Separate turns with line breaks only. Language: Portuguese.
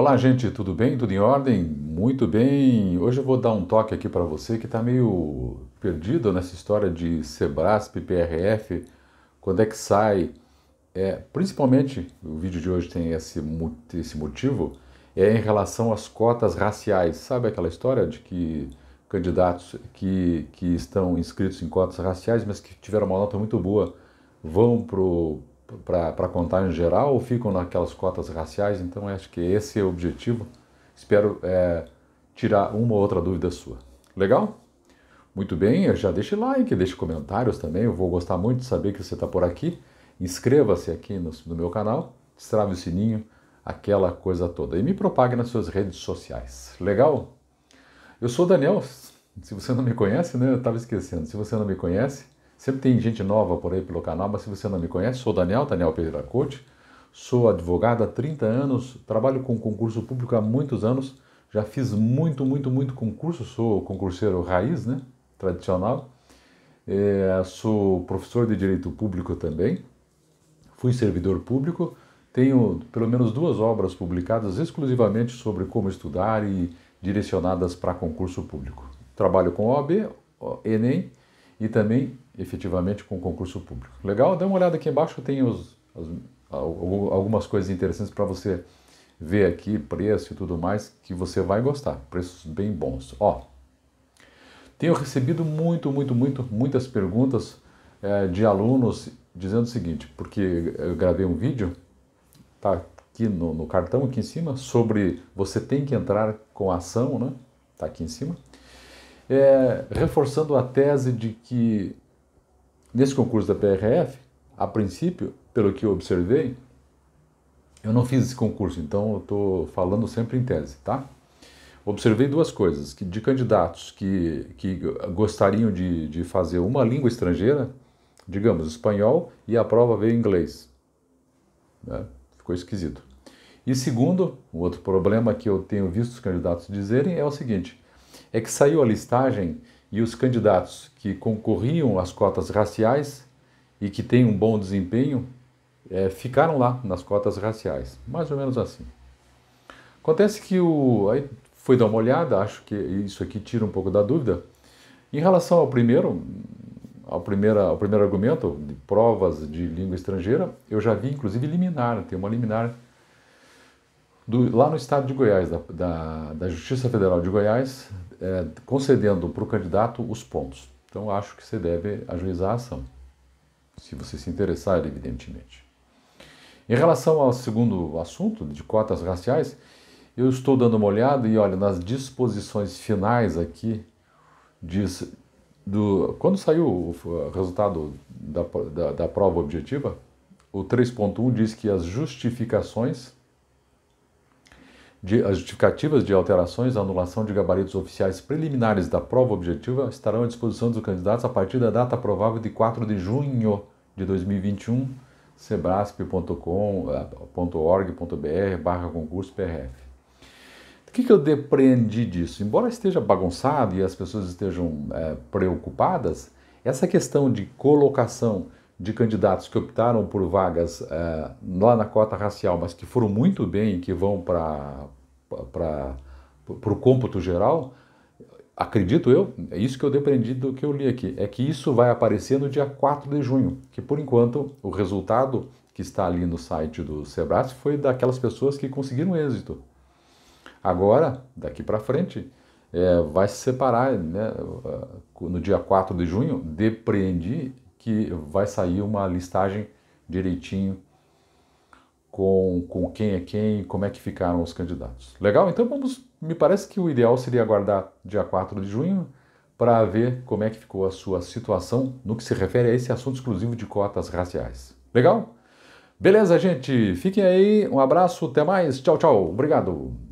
Olá, gente, tudo bem? Tudo em ordem? Muito bem! Hoje eu vou dar um toque aqui para você que está meio perdido nessa história de Sebrasp, PRF, quando é que sai. É, principalmente, o vídeo de hoje tem esse, esse motivo, é em relação às cotas raciais. Sabe aquela história de que candidatos que, que estão inscritos em cotas raciais, mas que tiveram uma nota muito boa, vão para para contar contagem geral ou ficam naquelas cotas raciais? Então, acho que esse é o objetivo. Espero é, tirar uma ou outra dúvida sua. Legal? Muito bem, já deixe like, deixe comentários também. Eu vou gostar muito de saber que você está por aqui. Inscreva-se aqui no, no, meu canal, destrave o sininho, aquela coisa toda. E me propague nas suas redes sociais. Legal? Eu sou o Daniel. Se você não me conhece, né? Eu estava esquecendo. Se você não me conhece, Sempre tem gente nova por aí pelo canal, mas se você não me conhece, sou Daniel, Daniel Pereira Coach, sou advogado há 30 anos, trabalho com concurso público há muitos anos, já fiz muito, muito, muito concurso, sou concurseiro raiz, né, tradicional, é, sou professor de Direito Público também, fui servidor público, tenho pelo menos duas obras publicadas exclusivamente sobre como estudar e direcionadas para concurso público. Trabalho com OAB, ENEM e também, efetivamente, com concurso público. Legal? Dá uma olhada aqui embaixo, tem os, as, algumas coisas interessantes para você ver aqui, preço e tudo mais, que você vai gostar. Preços bem bons. Ó, tenho recebido muito, muito, muito, muitas perguntas é, de alunos dizendo o seguinte, porque eu gravei um vídeo, tá aqui no, no cartão, aqui em cima, sobre você tem que entrar com ação, né? Tá aqui em cima é, reforçando a tese de que nesse concurso da PRF, a princípio, pelo que eu observei, eu não fiz esse concurso, então eu estou falando sempre em tese, tá? Observei duas coisas, que de candidatos que, que gostariam de, de fazer uma língua estrangeira, digamos, espanhol, e a prova veio em inglês. Né? Ficou esquisito. E segundo, um outro problema que eu tenho visto os candidatos dizerem é o seguinte: é que saiu a listagem e os candidatos que concorriam às cotas raciais e que têm um bom desempenho é, ficaram lá nas cotas raciais, mais ou menos assim. Acontece que o. Aí foi dar uma olhada, acho que isso aqui tira um pouco da dúvida. Em relação ao primeiro, ao, primeira, ao primeiro argumento, de provas de língua estrangeira, eu já vi inclusive liminar, tem uma liminar do, lá no estado de Goiás, da, da, da Justiça Federal de Goiás, é, concedendo para o candidato os pontos. Então, acho que você deve ajuizar a ação, se você se interessar, evidentemente. Em relação ao segundo assunto, de cotas raciais, eu estou dando uma olhada e olha, nas disposições finais aqui, diz, do, quando saiu o resultado da, da, da prova objetiva, o 3.1 diz que as justificações de, as justificativas de alterações, anulação de gabaritos oficiais preliminares da prova objetiva estarão à disposição dos candidatos a partir da data provável de 4 de junho de 2021, sebrasp.com.org.br eh, barra concurso PRF. O que, que, eu depreendi disso? Embora esteja bagunçado e as pessoas estejam é, preocupadas, essa questão de colocação de candidatos que optaram por vagas eh, lá na cota racial, mas que foram muito bem e que vão para o cômputo geral, acredito eu, é isso que eu deprendi do que eu li aqui, é que isso vai aparecer no dia 4 de junho, que por enquanto o resultado que está ali no site do Sebrae foi daquelas pessoas que conseguiram êxito. Agora, daqui para frente, é, vai se separar né, eh, no dia 4 de junho, depreendi que vai sair uma listagem direitinho com, com quem é quem e como é que ficaram os candidatos. Legal? Então vamos. Me parece que o ideal seria aguardar dia 4 de junho para ver como é que ficou a sua situação no que se refere a esse assunto exclusivo de cotas raciais. Legal? Beleza, gente? Fiquem aí, um abraço, até mais, tchau, tchau, obrigado!